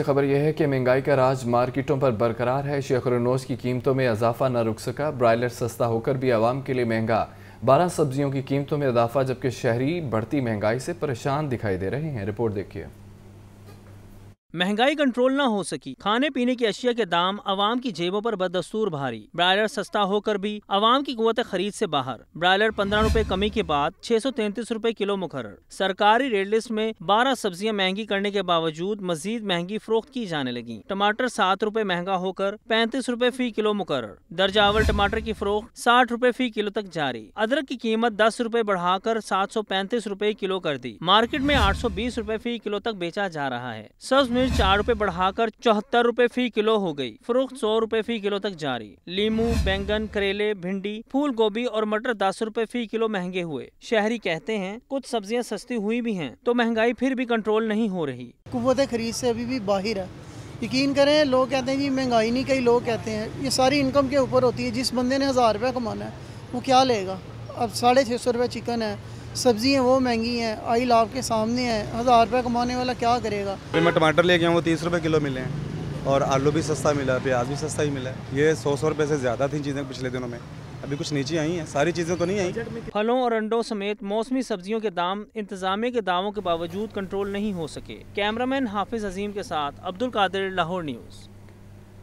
खबर यह है कि महंगाई का राज मार्केटों पर बरकरार है शेखरनोज की कीमतों में इजाफा न रुक सका ब्रायलर सस्ता होकर भी आवाम के लिए महंगा बारह सब्जियों की कीमतों में इजाफा जबकि शहरी बढ़ती महंगाई से परेशान दिखाई दे रहे हैं रिपोर्ट देखिए महंगाई कंट्रोल न हो सकी खाने पीने की अशिया के दाम आवाम की जेबों पर बदस्तूर भारी ब्रायलर सस्ता होकर भी आवाम की कुत खरीद से बाहर ब्रायलर पंद्रह रूपए कमी के बाद छह सौ तैंतीस रूपए किलो मुखर सरकारी रेट लिस्ट में बारह सब्जियां महंगी करने के बावजूद मजीद महंगी फरोख्त की जाने लगी टमाटर सात रूपए महंगा होकर पैंतीस रूपए फी किलो मुकर दर्जावल टमाटर की फरोख्त साठ रूपए फी किलो तक जारी अदरक की कीमत दस रूपए बढ़ाकर सात सौ पैंतीस रूपए किलो कर दी मार्केट में आठ सौ बीस रूपए फी किलो तक बेचा जा रहा है सब्ज में मिर्च चार रूपए बढ़ाकर चौहत्तर रूपए फी किलो हो गई फरोख्त सौ रुपए फी किलो तक जारी लीमू बैंगन करेले भिंडी फूल गोभी और मटर दस रूपए फी किलो महंगे हुए शहरी कहते हैं कुछ सब्जियां सस्ती हुई भी हैं तो महंगाई फिर भी कंट्रोल नहीं हो रही कुत खरीद से अभी भी बाहर है यकीन करें लोग कहते हैं जी महंगाई नहीं कई लोग कहते हैं ये सारी इनकम के ऊपर होती है जिस बंदे ने हज़ार रुपया कमाना है वो क्या लेगा अब साढ़े छः सौ रुपये चिकन है सब्जियाँ वो महंगी हैं लाभ के सामने हैं हज़ार रुपये कमाने वाला क्या करेगा मैं टमाटर ले गया वो तीस रुपये किलो मिले हैं और आलू भी सस्ता मिला प्याज भी सस्ता ही मिला ये सौ सौ रुपये से ज़्यादा थी चीज़ें पिछले दिनों में अभी कुछ नीचे आई हैं सारी चीज़ें तो नहीं आई फलों और अंडों समेत मौसमी सब्जियों के दाम इंतजामे के दावों के बावजूद कंट्रोल नहीं हो सके कैमरामैन हाफिज अजीम के साथ अब्दुल कादिर लाहौर न्यूज़